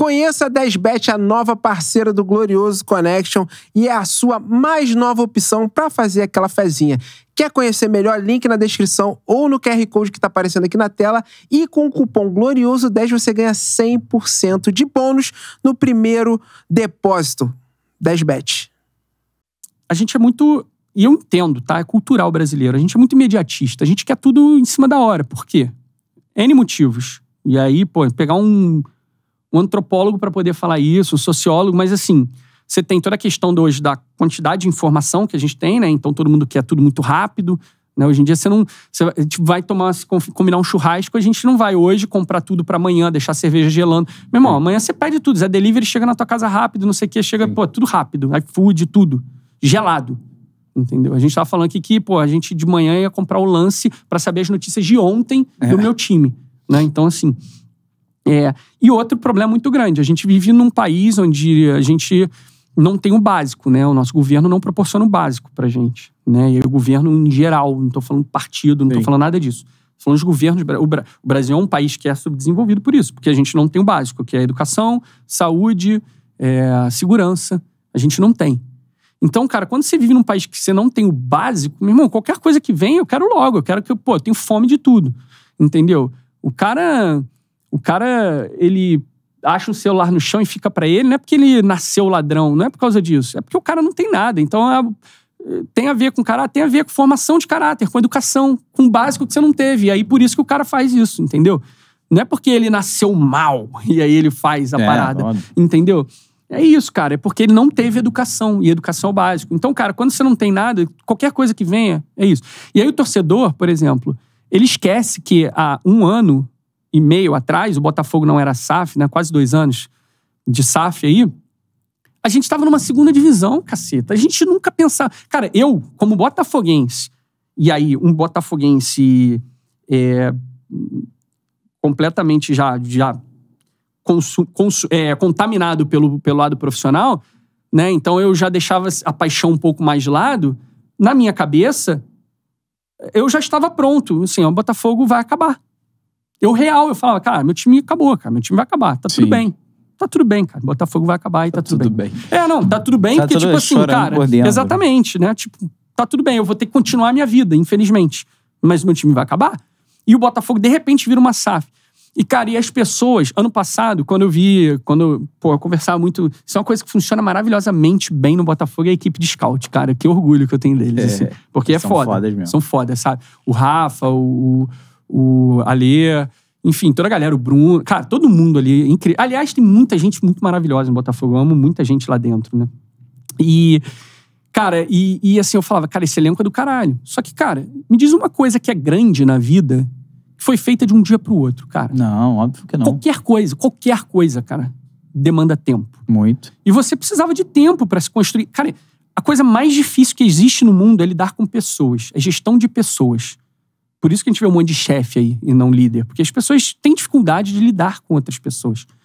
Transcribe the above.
Conheça a 10bet, a nova parceira do Glorioso Connection e é a sua mais nova opção para fazer aquela fezinha. Quer conhecer melhor? Link na descrição ou no QR Code que está aparecendo aqui na tela. E com o cupom GLORIOSO10 você ganha 100% de bônus no primeiro depósito. 10bet. A gente é muito. E eu entendo, tá? É cultural brasileiro. A gente é muito imediatista. A gente quer tudo em cima da hora. Por quê? N motivos. E aí, pô, pegar um um antropólogo para poder falar isso, um sociólogo, mas assim, você tem toda a questão de hoje da quantidade de informação que a gente tem, né? Então todo mundo quer tudo muito rápido. Né? Hoje em dia você não. Você vai tomar, combinar um churrasco, a gente não vai hoje comprar tudo para amanhã, deixar a cerveja gelando. Meu irmão, amanhã você pede tudo. Zé Delivery chega na tua casa rápido, não sei o quê, chega, Sim. pô, tudo rápido. iFood, tudo. Gelado. Entendeu? A gente tava falando aqui que, pô, a gente de manhã ia comprar o lance para saber as notícias de ontem é. do meu time. Né? Então, assim, é, e outro problema muito grande: a gente vive num país onde a gente não tem o básico, né? O nosso governo não proporciona o básico pra gente, né? E o governo em geral, não estou falando partido, não estou falando nada disso. falando de governos. O Brasil é um país que é subdesenvolvido por isso, porque a gente não tem o básico, que é educação, saúde, é, segurança. A gente não tem. Então, cara, quando você vive num país que você não tem o básico, meu irmão, qualquer coisa que vem, eu quero logo. Eu quero que, pô, eu tenho fome de tudo. Entendeu? O cara o cara, ele acha um celular no chão e fica para ele, não é porque ele nasceu ladrão, não é por causa disso. É porque o cara não tem nada. Então, é, tem a ver com caráter, tem a ver com formação de caráter, com educação, com o básico que você não teve. E aí, por isso que o cara faz isso, entendeu? Não é porque ele nasceu mal e aí ele faz a é, parada, óbvio. entendeu? É isso, cara. É porque ele não teve educação. E educação é o básico. Então, cara, quando você não tem nada, qualquer coisa que venha, é isso. E aí o torcedor, por exemplo, ele esquece que há um ano e meio atrás, o Botafogo não era SAF, né? Quase dois anos de SAF aí. A gente estava numa segunda divisão, caceta. A gente nunca pensava. Cara, eu, como botafoguense, e aí um botafoguense é, completamente já, já consu, consu, é, contaminado pelo, pelo lado profissional, né? Então eu já deixava a paixão um pouco mais de lado. Na minha cabeça, eu já estava pronto. Assim, o Botafogo vai acabar. Eu real, eu falava, cara, meu time acabou, cara, meu time vai acabar, tá Sim. tudo bem. Tá tudo bem, cara. Botafogo vai acabar e tá, tá tudo, tudo bem. bem. É, não, tá tudo bem, tá porque, tipo assim, cara. Né? exatamente, né? Tipo, tá tudo bem, eu vou ter que continuar a minha vida, infelizmente. Mas meu time vai acabar. E o Botafogo, de repente, vira uma SAF. E, cara, e as pessoas, ano passado, quando eu vi, quando pô, eu conversava muito, isso é uma coisa que funciona maravilhosamente bem no Botafogo é a equipe de scout, cara. Que orgulho que eu tenho deles. É, assim, porque é são Fodas mesmo. São fodas, sabe? O Rafa, o, o Alê, enfim, toda a galera, o Bruno, cara, todo mundo ali. É aliás, tem muita gente muito maravilhosa em Botafogo. Eu amo muita gente lá dentro, né? E, cara, e, e assim, eu falava, cara, esse elenco é do caralho. Só que, cara, me diz uma coisa que é grande na vida que foi feita de um dia pro outro, cara. Não, óbvio que não. Qualquer coisa, qualquer coisa, cara, demanda tempo. Muito. E você precisava de tempo para se construir. Cara, a coisa mais difícil que existe no mundo é lidar com pessoas, é gestão de pessoas. Por isso que a gente vê um monte de chefe aí e não líder. Porque as pessoas têm dificuldade de lidar com outras pessoas.